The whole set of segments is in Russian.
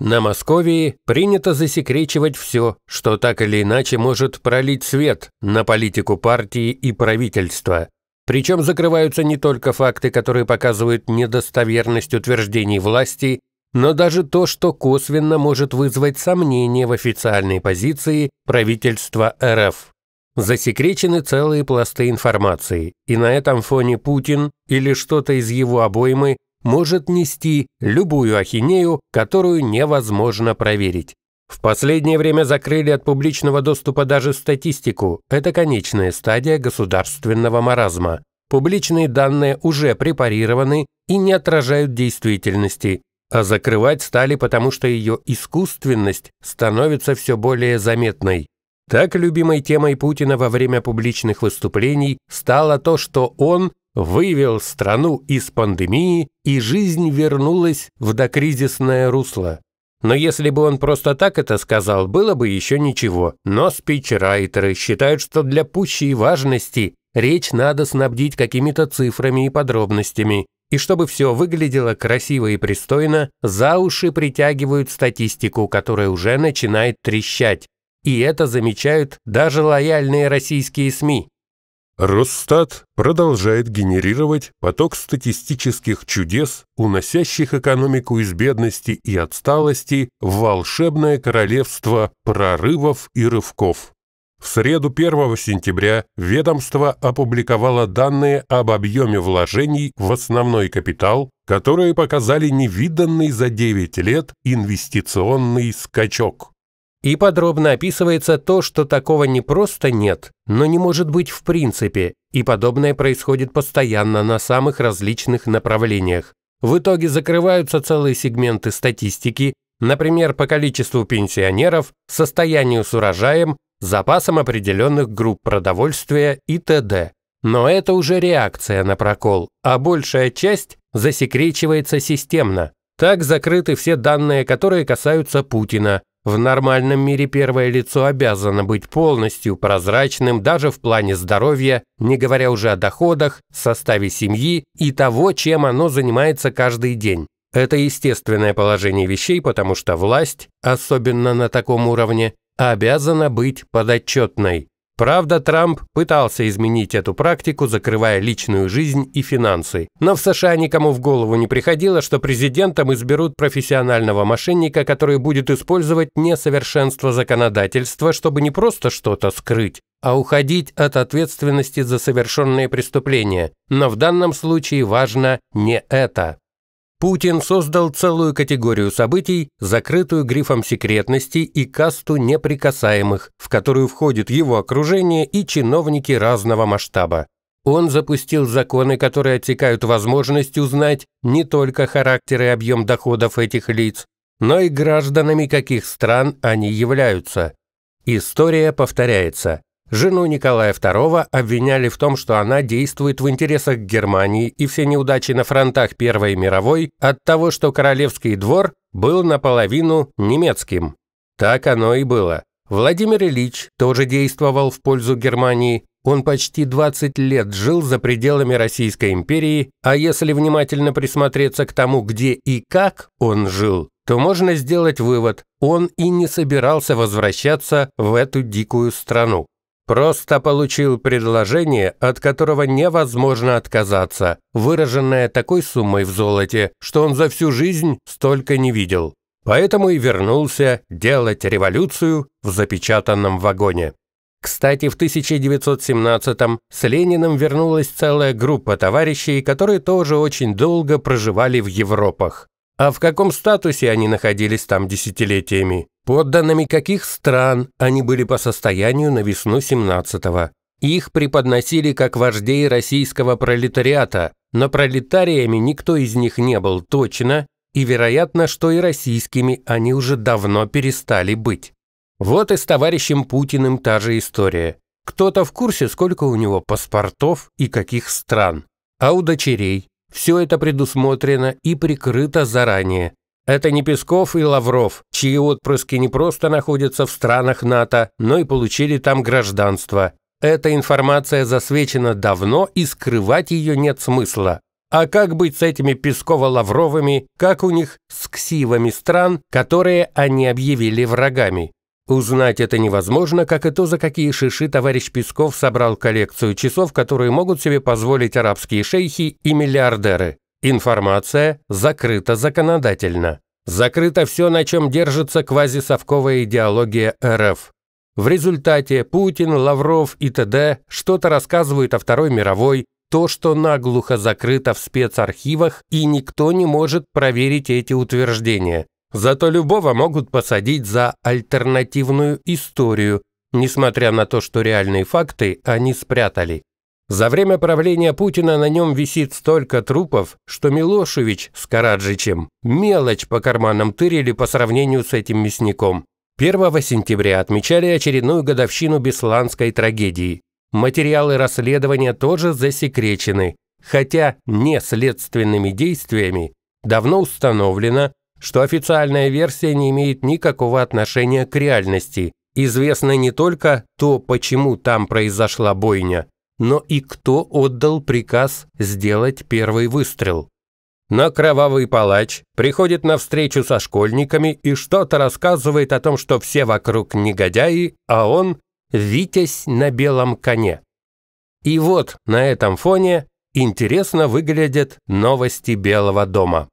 На Московии принято засекречивать все, что так или иначе может пролить свет на политику партии и правительства. Причем закрываются не только факты, которые показывают недостоверность утверждений власти, но даже то, что косвенно может вызвать сомнения в официальной позиции правительства РФ. Засекречены целые пласты информации, и на этом фоне Путин или что-то из его обоймы может нести любую ахинею, которую невозможно проверить. В последнее время закрыли от публичного доступа даже статистику. Это конечная стадия государственного маразма. Публичные данные уже препарированы и не отражают действительности. А закрывать стали, потому что ее искусственность становится все более заметной. Так любимой темой Путина во время публичных выступлений стало то, что он вывел страну из пандемии, и жизнь вернулась в докризисное русло. Но если бы он просто так это сказал, было бы еще ничего. Но спичрайтеры считают, что для пущей важности речь надо снабдить какими-то цифрами и подробностями. И чтобы все выглядело красиво и пристойно, за уши притягивают статистику, которая уже начинает трещать. И это замечают даже лояльные российские СМИ. Росстат продолжает генерировать поток статистических чудес, уносящих экономику из бедности и отсталости в волшебное королевство прорывов и рывков. В среду 1 сентября ведомство опубликовало данные об объеме вложений в основной капитал, которые показали невиданный за 9 лет инвестиционный скачок. И подробно описывается то, что такого не просто нет, но не может быть в принципе, и подобное происходит постоянно на самых различных направлениях. В итоге закрываются целые сегменты статистики, например, по количеству пенсионеров, состоянию с урожаем, запасам определенных групп продовольствия и т.д. Но это уже реакция на прокол, а большая часть засекречивается системно. Так закрыты все данные, которые касаются Путина, в нормальном мире первое лицо обязано быть полностью прозрачным даже в плане здоровья, не говоря уже о доходах, составе семьи и того, чем оно занимается каждый день. Это естественное положение вещей, потому что власть, особенно на таком уровне, обязана быть подотчетной. Правда, Трамп пытался изменить эту практику, закрывая личную жизнь и финансы. Но в США никому в голову не приходило, что президентом изберут профессионального мошенника, который будет использовать несовершенство законодательства, чтобы не просто что-то скрыть, а уходить от ответственности за совершенные преступления. Но в данном случае важно не это. Путин создал целую категорию событий, закрытую грифом секретности и касту неприкасаемых, в которую входит его окружение и чиновники разного масштаба. Он запустил законы, которые отсекают возможность узнать не только характер и объем доходов этих лиц, но и гражданами каких стран они являются. История повторяется. Жену Николая II обвиняли в том, что она действует в интересах Германии и все неудачи на фронтах Первой мировой от того, что королевский двор был наполовину немецким. Так оно и было. Владимир Ильич тоже действовал в пользу Германии. Он почти 20 лет жил за пределами Российской империи, а если внимательно присмотреться к тому, где и как он жил, то можно сделать вывод, он и не собирался возвращаться в эту дикую страну. Просто получил предложение, от которого невозможно отказаться, выраженное такой суммой в золоте, что он за всю жизнь столько не видел. Поэтому и вернулся делать революцию в запечатанном вагоне. Кстати, в 1917-м с Лениным вернулась целая группа товарищей, которые тоже очень долго проживали в Европах. А в каком статусе они находились там десятилетиями? Подданными каких стран они были по состоянию на весну 17-го? Их преподносили как вождей российского пролетариата, но пролетариями никто из них не был точно, и вероятно, что и российскими они уже давно перестали быть. Вот и с товарищем Путиным та же история. Кто-то в курсе, сколько у него паспортов и каких стран. А у дочерей? Все это предусмотрено и прикрыто заранее. Это не Песков и Лавров, чьи отпрыски не просто находятся в странах НАТО, но и получили там гражданство. Эта информация засвечена давно, и скрывать ее нет смысла. А как быть с этими Песково-Лавровыми, как у них с ксивами стран, которые они объявили врагами? Узнать это невозможно, как и то, за какие шиши товарищ Песков собрал коллекцию часов, которые могут себе позволить арабские шейхи и миллиардеры. Информация закрыта законодательно. Закрыто все, на чем держится квазисовковая идеология РФ. В результате Путин, Лавров и т.д. что-то рассказывают о Второй мировой, то, что наглухо закрыто в спецархивах, и никто не может проверить эти утверждения. Зато любого могут посадить за альтернативную историю, несмотря на то, что реальные факты они спрятали. За время правления Путина на нем висит столько трупов, что Милошевич с Караджичем мелочь по карманам тырили по сравнению с этим мясником. 1 сентября отмечали очередную годовщину Бесланской трагедии. Материалы расследования тоже засекречены, хотя не следственными действиями давно установлено, что официальная версия не имеет никакого отношения к реальности. Известно не только то, почему там произошла бойня, но и кто отдал приказ сделать первый выстрел. Но кровавый палач приходит на встречу со школьниками и что-то рассказывает о том, что все вокруг негодяи, а он – витязь на белом коне. И вот на этом фоне интересно выглядят новости Белого дома.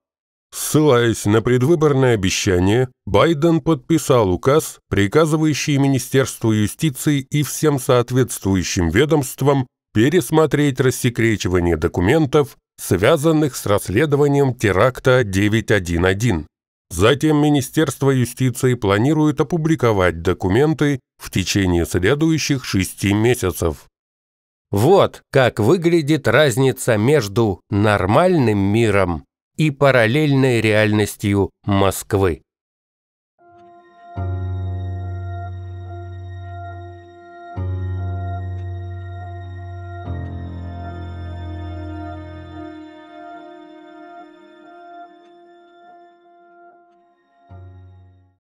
Ссылаясь на предвыборное обещание, Байден подписал указ, приказывающий Министерству юстиции и всем соответствующим ведомствам пересмотреть рассекречивание документов, связанных с расследованием теракта 911. Затем Министерство юстиции планирует опубликовать документы в течение следующих шести месяцев. Вот как выглядит разница между нормальным миром и параллельной реальностью Москвы.